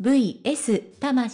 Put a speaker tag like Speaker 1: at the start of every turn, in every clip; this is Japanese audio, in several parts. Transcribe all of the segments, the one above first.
Speaker 1: VS 魂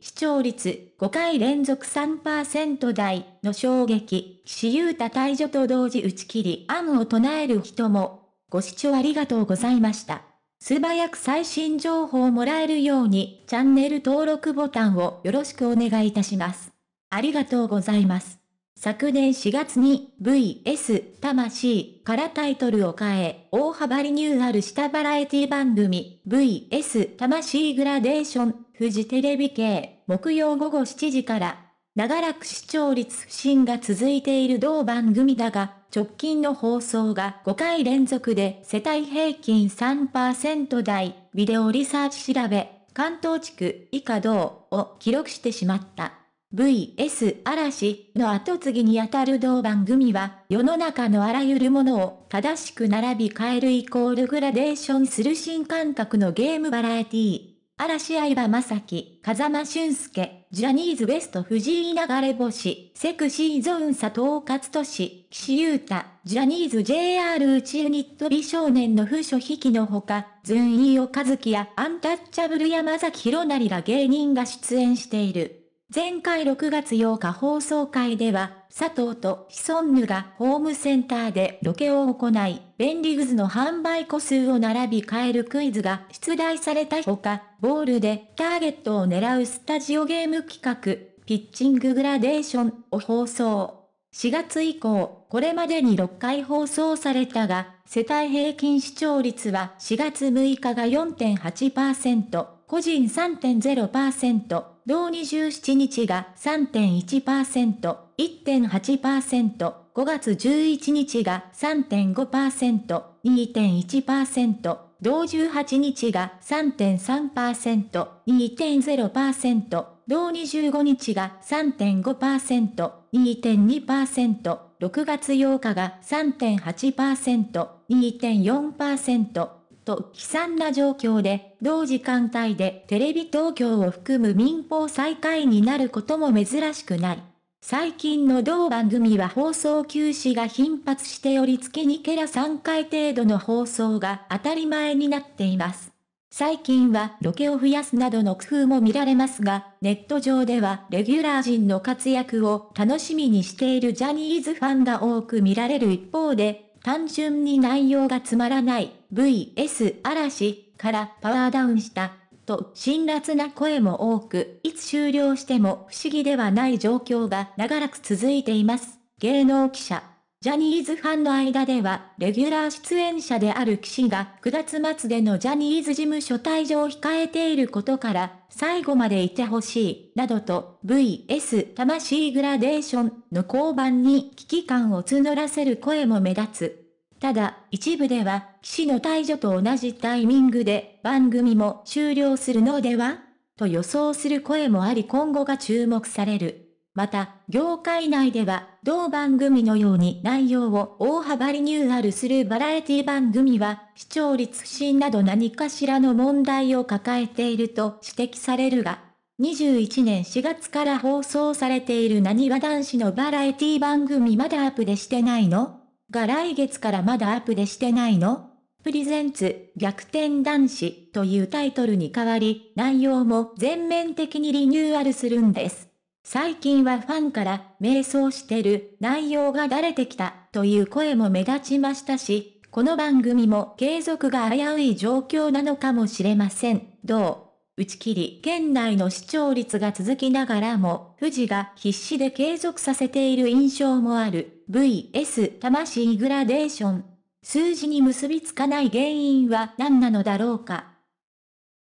Speaker 1: 視聴率5回連続3%台の衝撃、岸優太退場と同時打ち切り案を唱える人も、ご視聴ありがとうございました。素早く最新情報をもらえるようにチャンネル登録ボタンをよろしくお願いいたします。ありがとうございます。昨年4月に VS 魂からタイトルを変え、大幅リニューアルしたバラエティ番組 VS 魂グラデーション、フジテレビ系、木曜午後7時から、長らく視聴率不振が続いている同番組だが、直近の放送が5回連続で世帯平均3%台、ビデオリサーチ調べ、関東地区以下同を記録してしまった。VS 嵐の後継ぎにあたる同番組は、世の中のあらゆるものを正しく並び替えるイコールグラデーションする新感覚のゲームバラエティー。嵐相葉正樹、風間俊介、ジャニーズ WEST 藤井流れ星、セクシーゾーン佐藤勝利、岸優太、ジャニーズ JR 内ユニット美少年の不所引きのほか、ズンイーオカズキやアンタッチャブル山崎弘成ら芸人が出演している。前回6月8日放送会では、佐藤とヒソンヌがホームセンターでロケを行い、便利グズの販売個数を並び替えるクイズが出題されたほか、ボールでターゲットを狙うスタジオゲーム企画、ピッチンググラデーションを放送。4月以降、これまでに6回放送されたが、世帯平均視聴率は4月6日が4.8%、個人3.0%、同27日が3.1%、1.8%、5月11日が3.5%、2.1%、同18日が3.3%、2.0%、同25日が3.5%、2.2%、6月8日が3.8%、2.4%、と悲惨な状況で、同時間帯でテレビ東京を含む民放最下位になることも珍しくない。最近の同番組は放送休止が頻発しており月2ケラ3回程度の放送が当たり前になっています。最近はロケを増やすなどの工夫も見られますが、ネット上ではレギュラー陣の活躍を楽しみにしているジャニーズファンが多く見られる一方で、単純に内容がつまらない VS 嵐からパワーダウンしたと辛辣な声も多く、いつ終了しても不思議ではない状況が長らく続いています。芸能記者ジャニーズファンの間では、レギュラー出演者である岸が9月末でのジャニーズ事務所退場を控えていることから、最後までいてほしい、などと、VS 魂グラデーションの交番に危機感を募らせる声も目立つ。ただ、一部では、騎士の退場と同じタイミングで番組も終了するのではと予想する声もあり今後が注目される。また、業界内では、同番組のように内容を大幅リニューアルするバラエティ番組は、視聴率不振など何かしらの問題を抱えていると指摘されるが、21年4月から放送されている何は男子のバラエティ番組まだアップでしてないのが来月からまだアップでしてないのプレゼンツ逆転男子というタイトルに変わり、内容も全面的にリニューアルするんです。最近はファンから迷走してる内容がだれてきたという声も目立ちましたし、この番組も継続が危うい状況なのかもしれません。どう打ち切り、県内の視聴率が続きながらも、富士が必死で継続させている印象もある。VS 魂グラデーション。数字に結びつかない原因は何なのだろうか。